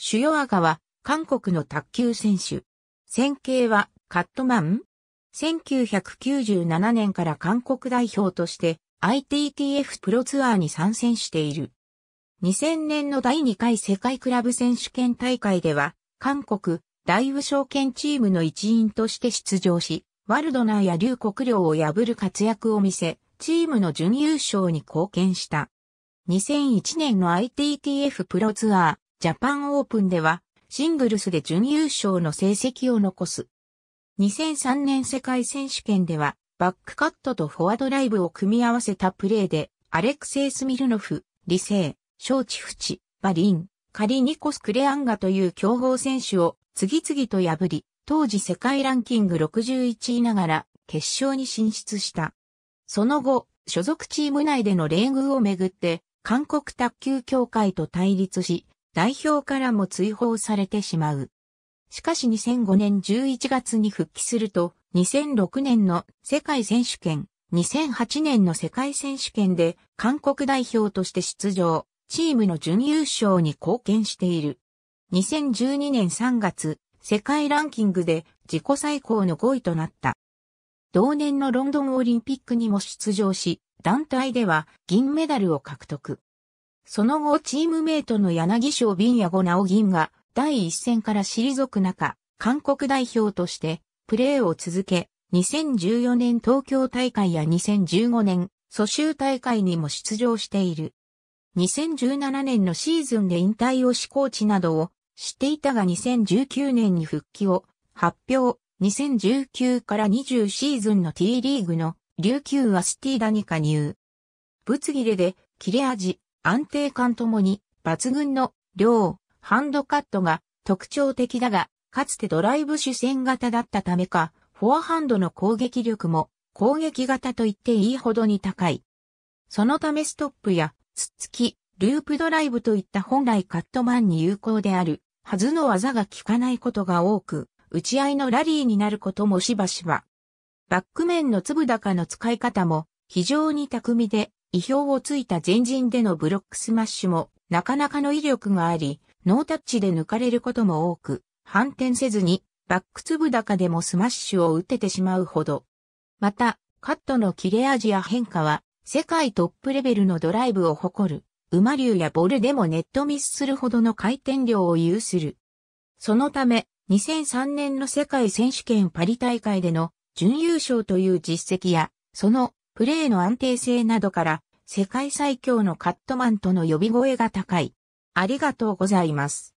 シュヨアガは、韓国の卓球選手。戦型は、カットマン ?1997 年から韓国代表として、ITTF プロツアーに参戦している。2000年の第2回世界クラブ選手権大会では、韓国、大武証券チームの一員として出場し、ワルドナーや劉国領を破る活躍を見せ、チームの準優勝に貢献した。2001年の ITTF プロツアー、ジャパンオープンでは、シングルスで準優勝の成績を残す。2003年世界選手権では、バックカットとフォアドライブを組み合わせたプレーで、アレクセイ・スミルノフ、リセイ、ショーチフチ、バリン、カリニコス・クレアンガという強豪選手を次々と破り、当時世界ランキング61位ながら決勝に進出した。その後、所属チーム内での冷遇をめぐって、韓国卓球協会と対立し、代表からも追放されてしまう。しかし2005年11月に復帰すると、2006年の世界選手権、2008年の世界選手権で韓国代表として出場、チームの準優勝に貢献している。2012年3月、世界ランキングで自己最高の5位となった。同年のロンドンオリンピックにも出場し、団体では銀メダルを獲得。その後チームメイトの柳翔瓶や後直銀が第一戦から退く中、韓国代表としてプレーを続け、2014年東京大会や2015年蘇州大会にも出場している。2017年のシーズンで引退をしコーチなどをしていたが2019年に復帰を発表。2019から20シーズンの T リーグの琉球アスティーダに加入。ぶつ切れで切れ味、安定感ともに抜群の量、ハンドカットが特徴的だが、かつてドライブ主戦型だったためか、フォアハンドの攻撃力も攻撃型と言っていいほどに高い。そのためストップや、つっつき、ループドライブといった本来カットマンに有効である、はずの技が効かないことが多く、打ち合いのラリーになることもしばしば。バック面の粒高の使い方も非常に巧みで、意表をついた前陣でのブロックスマッシュもなかなかの威力があり、ノータッチで抜かれることも多く、反転せずにバック粒高でもスマッシュを打ててしまうほど。また、カットの切れ味や変化は、世界トップレベルのドライブを誇る、馬竜やボルでもネットミスするほどの回転量を有する。そのため、2003年の世界選手権パリ大会での準優勝という実績や、そのプレーの安定性などから、世界最強のカットマンとの呼び声が高い。ありがとうございます。